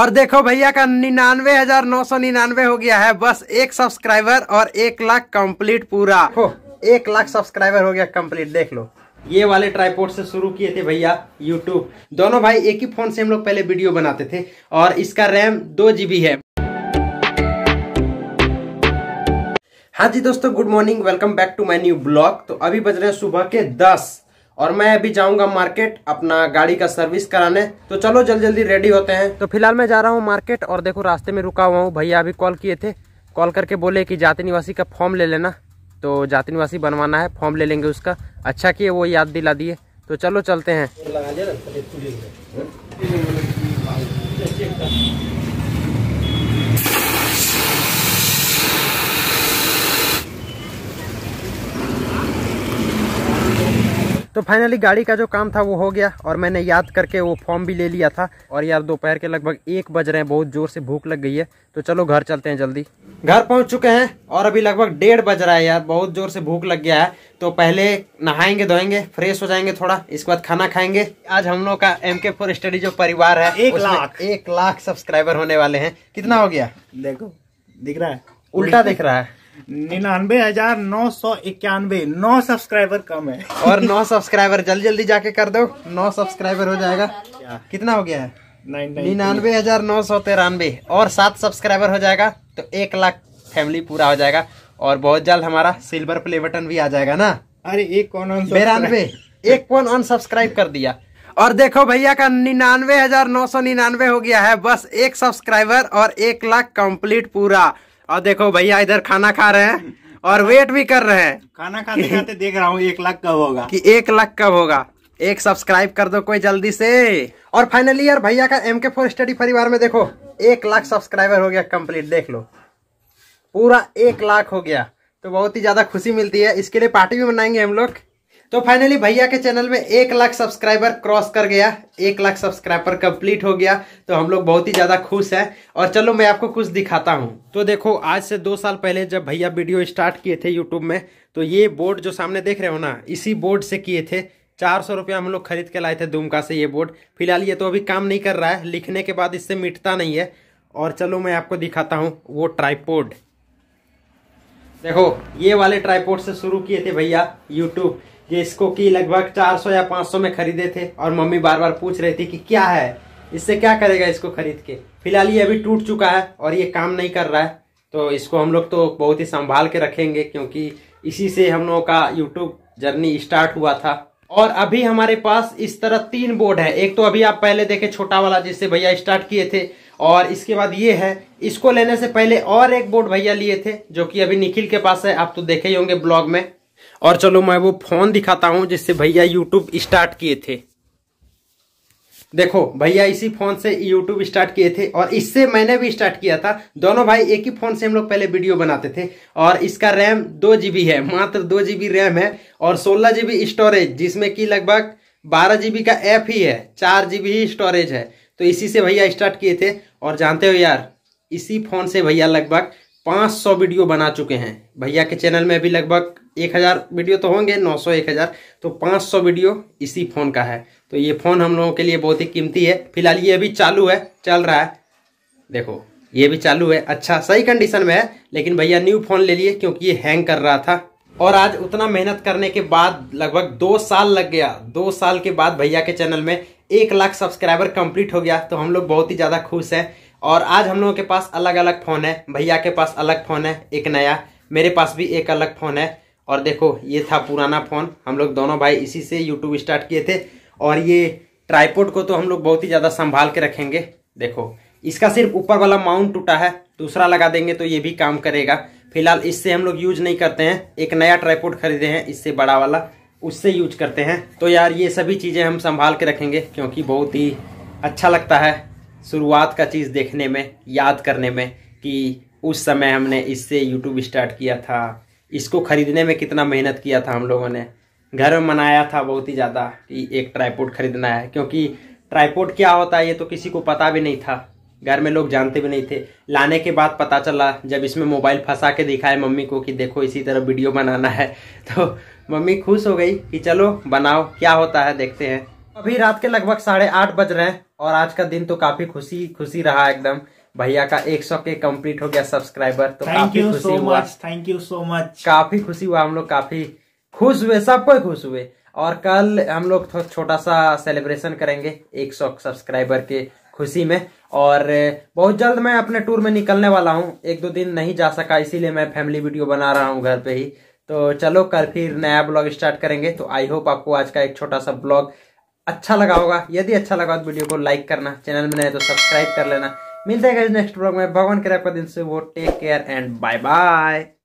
और देखो भैया का निन्यानवे हजार नौ सौ निन्यानवे हो गया है बस एक सब्सक्राइबर और एक लाख कंप्लीट पूरा हो एक लाख सब्सक्राइबर हो गया कंप्लीट देख लो ये वाले ट्राईपोर्ट से शुरू किए थे भैया यूट्यूब दोनों भाई एक ही फोन से हम लोग पहले वीडियो बनाते थे और इसका रैम दो जीबी है हाँ जी दोस्तों good morning welcome back to my new blog तो अभी बज रहे हैं सुबह के दस और मैं अभी जाऊंगा मार्केट अपना गाड़ी का सर्विस कराने तो चलो जल्दी जल्दी रेडी होते हैं तो फिलहाल मैं जा रहा हूँ मार्केट और देखो रास्ते में रुका हुआ हूँ भैया अभी कॉल किए थे कॉल करके बोले कि जाति निवासी का फॉर्म ले लेना तो जाति निवासी बनवाना है फॉर्म ले लेंगे उसका अच्छा किए वो याद दिला दिए तो चलो चलते हैं फाइनली गाड़ी का जो काम था वो हो गया और मैंने याद करके वो फॉर्म भी ले लिया था और यार दोपहर के लगभग एक बज रहे हैं बहुत जोर से भूख लग गई है तो चलो घर चलते हैं जल्दी घर पहुंच चुके हैं और अभी लगभग डेढ़ बज रहा है यार बहुत जोर से भूख लग गया है तो पहले नहाएंगे धोएंगे फ्रेश हो जाएंगे थोड़ा इसके बाद खाना खाएंगे आज हम लोग का एम के फोर स्टडी जो परिवार है एक लाख एक लाख सब्सक्राइबर होने वाले हैं कितना हो गया देखो दिख रहा है उल्टा दिख रहा है निन्यानवे हजार नौ सौ इक्यानवे नौ सब्सक्राइबर कम है और नौ सब्सक्राइबर जल्दी जल्दी जाके कर दो नौ सब्सक्राइबर हो जाएगा कितना हो गया है निन्यानवे हजार नौ सौ तिरानवे और सात सब्सक्राइबर हो जाएगा तो एक लाख फैमिली पूरा हो जाएगा और बहुत जल्द हमारा सिल्वर प्ले बटन भी आ जाएगा ना अरे एक कौन बिरानवे एक कौन अनसब्सक्राइब कर दिया और देखो भैया का निन्यानवे हजार नौ सौ निन्यानवे हो गया है बस एक सब्सक्राइबर और एक लाख कंप्लीट पूरा और देखो भैया इधर खाना खा रहे हैं और वेट भी कर रहे हैं खाना खाते खाते देख रहा हूँ एक लाख कब होगा कि एक लाख कब होगा एक सब्सक्राइब कर दो कोई जल्दी से और फाइनली यार भैया का एम के फोर स्टडी परिवार में देखो एक लाख सब्सक्राइबर हो गया कंप्लीट देख लो पूरा एक लाख हो गया तो बहुत ही ज्यादा खुशी मिलती है इसके लिए पार्टी भी मनाएंगे हम लोग तो फाइनली भैया के चैनल में एक लाख सब्सक्राइबर क्रॉस कर गया एक लाख सब्सक्राइबर कंप्लीट हो गया तो हम लोग बहुत ही ज़्यादा खुश हैं और चलो मैं आपको कुछ दिखाता हूँ तो देखो आज से दो साल पहले जब भैया वीडियो स्टार्ट किए थे यूट्यूब में तो ये बोर्ड जो सामने देख रहे हो ना इसी बोर्ड से किए थे चार सौ रुपया हम लोग खरीद के लाए थे दुमका से ये बोर्ड फिलहाल ये तो अभी काम नहीं कर रहा है लिखने के बाद इससे मिटता नहीं है और चलो मैं आपको दिखाता हूँ वो ट्राईपोर्ड देखो ये वाले ट्राईपोर्ड से शुरू किए थे भैया यूट्यूब ये इसको की लगभग 400 या 500 में खरीदे थे और मम्मी बार बार पूछ रही थी कि क्या है इससे क्या करेगा इसको खरीद के फिलहाल ये अभी टूट चुका है और ये काम नहीं कर रहा है तो इसको हम लोग तो बहुत ही संभाल के रखेंगे क्योंकि इसी से हम लोगों का यूट्यूब जर्नी स्टार्ट हुआ था और अभी हमारे पास इस तरह तीन बोर्ड है एक तो अभी आप पहले देखे छोटा वाला जिससे भैया स्टार्ट किए थे और इसके बाद ये है इसको लेने से पहले और एक बोर्ड भैया लिए थे जो कि अभी निखिल के पास है आप तो देखे ही होंगे ब्लॉग में और चलो मैं वो फोन दिखाता हूँ जिससे भैया यूट्यूब स्टार्ट किए थे देखो भैया इसी फोन से यूट्यूब स्टार्ट किए थे और इससे मैंने भी स्टार्ट किया था दोनों भाई एक ही फोन से हम लोग पहले वीडियो बनाते थे और इसका रैम दो जीबी है मात्र दो जीबी रैम है और सोलह जीबी स्टोरेज जिसमें कि लगभग बारह जीबी का ऐप ही है चार जीबी ही स्टोरेज है तो इसी से भैया स्टार्ट किए थे और जानते हो यार इसी फोन से भैया लगभग 500 वीडियो बना चुके हैं भैया के चैनल में अभी लगभग 1000 वीडियो तो होंगे 900 1000 तो 500 वीडियो इसी फ़ोन का है तो ये फ़ोन हम लोगों के लिए बहुत ही कीमती है फिलहाल ये अभी चालू है चल रहा है देखो ये भी चालू है अच्छा सही कंडीशन में है लेकिन भैया न्यू फ़ोन ले लिए क्योंकि ये हैंग कर रहा था और आज उतना मेहनत करने के बाद लगभग दो साल लग गया दो साल के बाद भैया के चैनल में एक लाख सब्सक्राइबर कंप्लीट हो गया तो हम लोग बहुत ही ज़्यादा खुश हैं और आज हम लोगों के पास अलग अलग फ़ोन है भैया के पास अलग फ़ोन है एक नया मेरे पास भी एक अलग फ़ोन है और देखो ये था पुराना फ़ोन हम लोग दोनों भाई इसी से यूट्यूब स्टार्ट किए थे और ये ट्राईपोर्ट को तो हम लोग बहुत ही ज़्यादा संभाल के रखेंगे देखो इसका सिर्फ ऊपर वाला माउंट टूटा है दूसरा लगा देंगे तो ये भी काम करेगा फिलहाल इससे हम लोग यूज नहीं करते हैं एक नया ट्राईपोर्ट खरीदे हैं इससे बड़ा वाला उससे यूज करते हैं तो यार ये सभी चीज़ें हम संभाल के रखेंगे क्योंकि बहुत ही अच्छा लगता है शुरुआत का चीज़ देखने में याद करने में कि उस समय हमने इससे यूट्यूब स्टार्ट किया था इसको ख़रीदने में कितना मेहनत किया था हम लोगों ने घर में मनाया था बहुत ही ज़्यादा कि एक ट्राईपोर्ट ख़रीदना है क्योंकि ट्राईपोर्ट क्या होता है ये तो किसी को पता भी नहीं था घर में लोग जानते भी नहीं थे लाने के बाद पता चला जब इसमें मोबाइल फंसा के दिखाए मम्मी को कि देखो इसी तरह वीडियो बनाना है तो मम्मी खुश हो गई कि चलो बनाओ क्या होता है देखते हैं अभी रात के लगभग साढ़े आठ बज रहे हैं और आज का दिन तो काफी खुशी खुशी रहा एकदम भैया का 100 के कंप्लीट हो गया सब्सक्राइबर तो thank you so much thank you so much काफी खुशी हुआ हम लोग काफी खुश हुए सब कोई खुश हुए और कल हम लोग छोटा सा सेलिब्रेशन करेंगे 100 सब्सक्राइबर के खुशी में और बहुत जल्द मैं अपने टूर में निकलने वाला हूँ एक दो दिन नहीं जा सका इसीलिए मैं फैमिली वीडियो बना रहा हूँ घर पे ही तो चलो कल फिर नया ब्लॉग स्टार्ट करेंगे तो आई होप आपको आज का एक छोटा सा ब्लॉग अच्छा लगा होगा यदि अच्छा लगा तो वीडियो को लाइक करना चैनल में नए तो सब्सक्राइब कर लेना मिलते हैं नेक्स्ट ब्लॉग में भगवान रखा दिन से वो take care and bye bye